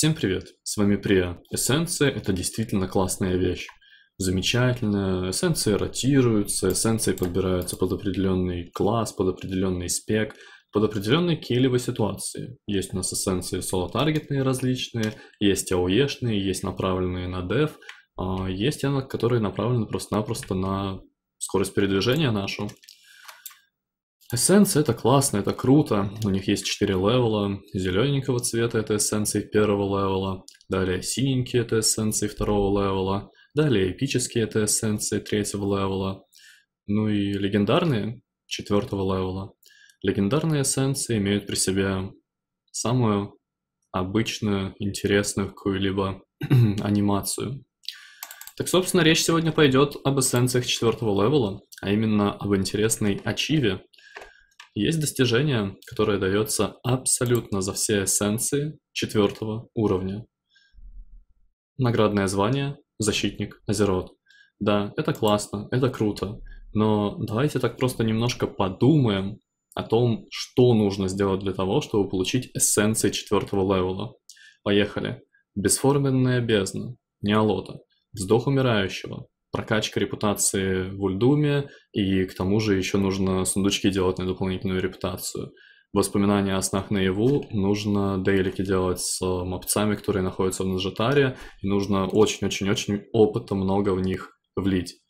Всем привет, с вами Прия. Эссенция – это действительно классная вещь. Замечательная, эссенции ротируются, эссенции подбираются под определенный класс, под определенный спек, под определенные килевые ситуации. Есть у нас эссенции соло-таргетные различные, есть aoe есть направленные на dev, а, есть те, которые направлены просто-напросто на скорость передвижения нашу, Эссенция — это классно, это круто. У них есть 4 левела. Зелененького цвета — это эссенции первого левела. Далее синенькие — это эссенции второго левела. Далее эпические — это эссенции третьего левела. Ну и легендарные — четвертого левела. Легендарные эссенции имеют при себе самую обычную, интересную какую-либо анимацию. Так, собственно, речь сегодня пойдет об эссенциях четвертого левела, а именно об интересной ачиве, есть достижение, которое дается абсолютно за все эссенции четвертого уровня. Наградное звание «Защитник Азерот». Да, это классно, это круто, но давайте так просто немножко подумаем о том, что нужно сделать для того, чтобы получить эссенции четвертого левела. Поехали. Бесформенная бездна, неолота, вздох умирающего, прокачка репутации в Ульдуме, и к тому же еще нужно сундучки делать на дополнительную репутацию. Воспоминания о снах наяву нужно дейлики делать с мопцами, которые находятся в Наджатаре, и нужно очень-очень-очень опыта много в них влить.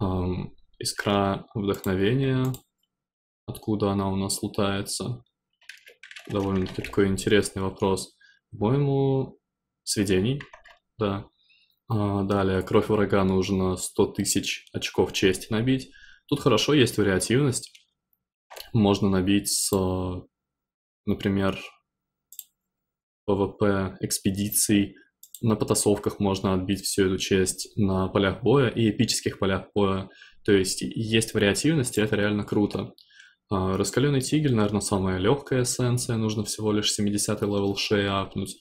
Эм, искра вдохновения, откуда она у нас лутается? Довольно-таки такой интересный вопрос. По-моему, сведений, да, а, далее, кровь врага нужно 100 тысяч очков чести набить. Тут хорошо есть вариативность. Можно набить с, например, ПВП экспедиций. На потасовках можно отбить всю эту честь на полях боя и эпических полях боя. То есть есть вариативность, и это реально круто. А, раскаленный тигель, наверное, самая легкая эссенция. Нужно всего лишь 70 й левел шея апнуть.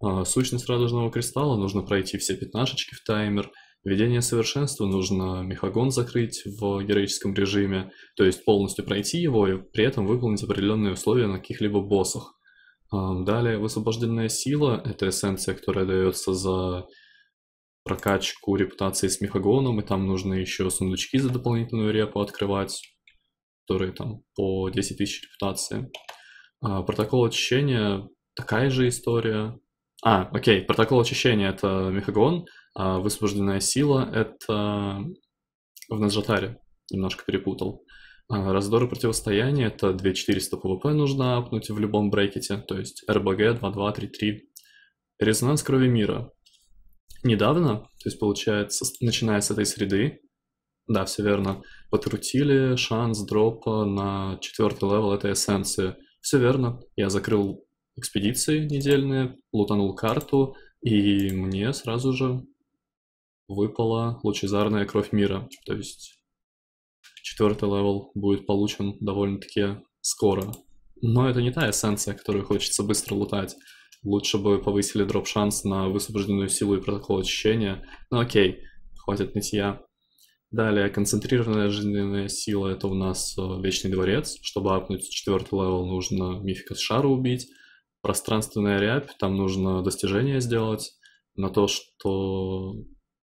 А, сущность радужного кристалла нужно пройти все пятнашечки в таймер. Введение совершенства нужно мехагон закрыть в героическом режиме, то есть полностью пройти его и при этом выполнить определенные условия на каких-либо боссах. А, далее высвобожденная сила — это эссенция, которая дается за прокачку репутации с мехагоном, и там нужно еще сундучки за дополнительную репу открывать, которые там по 10 тысяч репутации. А, протокол очищения — такая же история, а, окей, протокол очищения — это Мехагон, а высвобожденная сила — это в Назжатаре. Немножко перепутал. А раздор и противостояние — это 2400 ПВП нужно апнуть в любом брекете, то есть РБГ 2233. Резонанс крови мира. Недавно, то есть получается, начиная с этой среды, да, все верно, подкрутили шанс дропа на четвертый левел этой эссенции. Все верно, я закрыл экспедиции недельные, лутанул карту, и мне сразу же выпала лучезарная кровь мира. То есть четвертый левел будет получен довольно-таки скоро. Но это не та эссенция, которую хочется быстро лутать. Лучше бы повысили дроп шанс на высвобожденную силу и протокол очищения. Но ну, окей, хватит нытья. Далее, концентрированная жизненная сила — это у нас э, Вечный Дворец. Чтобы апнуть четвертый левел, нужно Мификас Шару убить пространственная рябь, там нужно достижение сделать на то, что в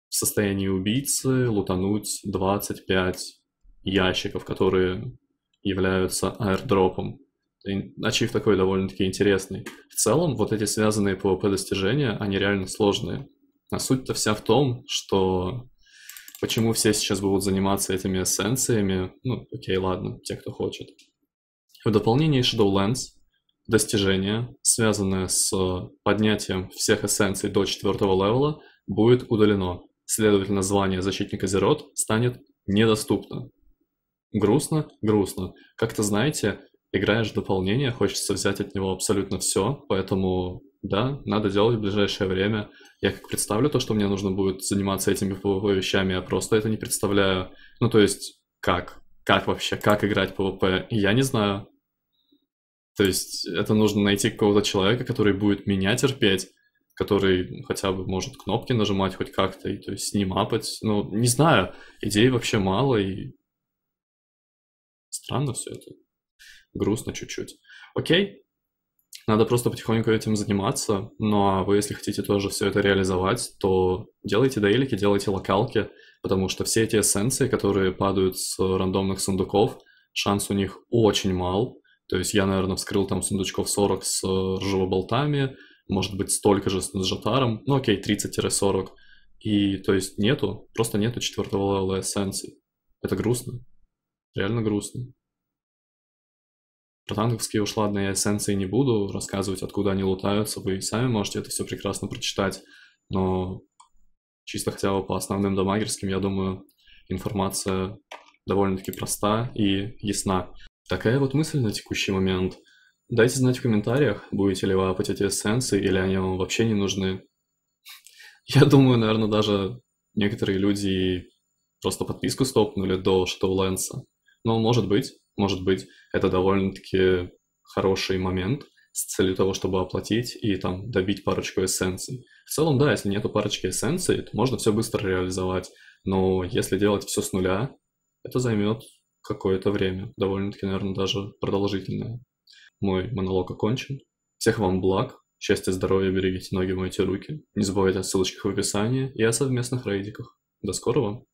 состоянии убийцы лутануть 25 ящиков, которые являются аирдропом. Ачив такой довольно-таки интересный. В целом, вот эти связанные PvP достижения, они реально сложные. А суть-то вся в том, что почему все сейчас будут заниматься этими эссенциями, ну, окей, ладно, те, кто хочет. В дополнение Shadowlands достижение, связанное с поднятием всех эссенций до четвертого левела, будет удалено. Следовательно, звание защитника Зерот станет недоступно. Грустно? Грустно. Как-то знаете, играешь в дополнение, хочется взять от него абсолютно все, поэтому да, надо делать в ближайшее время. Я как представлю то, что мне нужно будет заниматься этими PvP вещами, я просто это не представляю. Ну, то есть, как? Как вообще? Как играть в PvP? Я не знаю. То есть это нужно найти какого-то человека, который будет меня терпеть, который хотя бы может кнопки нажимать хоть как-то, и то есть с ним апать. Ну, не знаю, идей вообще мало, и странно все это. Грустно чуть-чуть. Окей, надо просто потихоньку этим заниматься, ну а вы, если хотите тоже все это реализовать, то делайте дейлики, делайте локалки, потому что все эти эссенции, которые падают с рандомных сундуков, шанс у них очень мал, то есть я, наверное, вскрыл там сундучков 40 с э, ржавоболтами, может быть, столько же с джатаром, ну окей, 30-40. И то есть нету, просто нету четвертого левела эссенций. Это грустно. Реально грустно. Про танковские уж ладно, я эссенции не буду рассказывать, откуда они лутаются, вы сами можете это все прекрасно прочитать, но чисто хотя бы по основным дамагерским, я думаю, информация довольно-таки проста и ясна. Такая вот мысль на текущий момент. Дайте знать в комментариях, будете ли вы апать эти эссенции или они вам вообще не нужны. Я думаю, наверное, даже некоторые люди просто подписку стопнули до Штоуленса. Но может быть, может быть, это довольно-таки хороший момент с целью того, чтобы оплатить и там добить парочку эссенций. В целом, да, если нету парочки эссенций, то можно все быстро реализовать. Но если делать все с нуля, это займет какое-то время, довольно-таки, наверное, даже продолжительное. Мой монолог окончен. Всех вам благ, счастья, здоровья, берегите ноги, мойте руки. Не забывайте о ссылочках в описании и о совместных рейдиках. До скорого!